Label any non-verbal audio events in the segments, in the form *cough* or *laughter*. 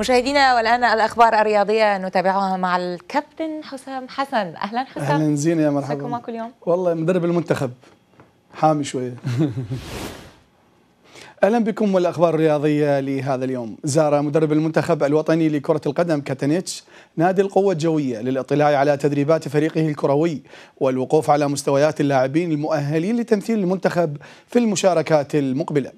مشاهدينا والآن الأخبار الرياضية نتابعها مع الكابتن حسام حسن أهلا حسام أهلا زين يا مرحبا كل اليوم والله مدرب المنتخب حامي شوية *laughs* اهلا بكم والاخبار الرياضيه لهذا اليوم. زار مدرب المنتخب الوطني لكره القدم كاتانيتش نادي القوه الجويه للاطلاع على تدريبات فريقه الكروي والوقوف على مستويات اللاعبين المؤهلين لتمثيل المنتخب في المشاركات المقبله.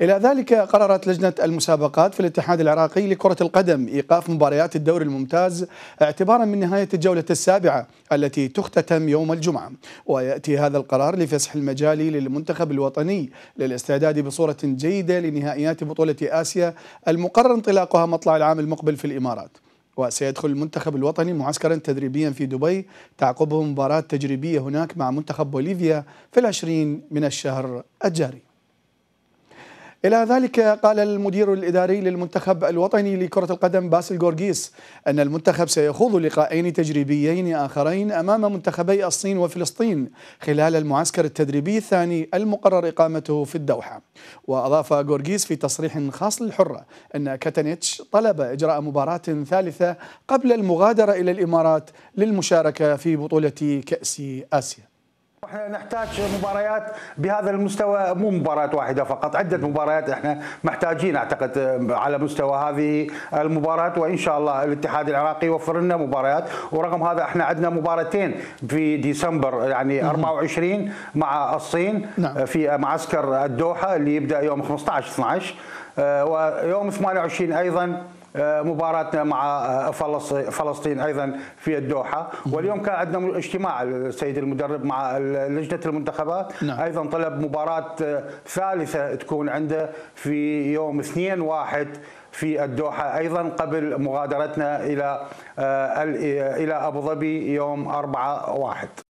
إلى ذلك قررت لجنة المسابقات في الاتحاد العراقي لكرة القدم إيقاف مباريات الدوري الممتاز اعتبارا من نهاية الجولة السابعة التي تختتم يوم الجمعة ويأتي هذا القرار لفسح المجال للمنتخب الوطني للاستعداد بصورة جيدة لنهائيات بطولة آسيا المقرر انطلاقها مطلع العام المقبل في الإمارات وسيدخل المنتخب الوطني معسكرا تدريبيا في دبي تعقبه مباراة تجريبية هناك مع منتخب بوليفيا في العشرين من الشهر الجاري إلى ذلك قال المدير الإداري للمنتخب الوطني لكرة القدم باسل جورجيس أن المنتخب سيخوض لقاءين تجريبيين آخرين أمام منتخبي الصين وفلسطين خلال المعسكر التدريبي الثاني المقرر إقامته في الدوحة وأضاف جورجيس في تصريح خاص للحرة أن كاتانيتش طلب إجراء مباراة ثالثة قبل المغادرة إلى الإمارات للمشاركة في بطولة كأس آسيا احنا نحتاج مباريات بهذا المستوى مو مباراة واحدة فقط عدة مباريات احنا محتاجين اعتقد على مستوى هذه المباراة وان شاء الله الاتحاد العراقي يوفر لنا مباريات ورغم هذا احنا عندنا مباراتين في ديسمبر يعني 24 مع الصين نعم. في معسكر الدوحة اللي يبدا يوم 15 12 آه، ويوم 28 ايضا آه، مباراتنا مع آه، فلسطين ايضا في الدوحه واليوم كان عندنا اجتماع السيد المدرب مع لجنه المنتخبات نعم. ايضا طلب مباراه آه، ثالثه تكون عنده في يوم 2 1 في الدوحة أيضا قبل مغادرتنا إلى إلى أبو ظبي يوم 4 واحد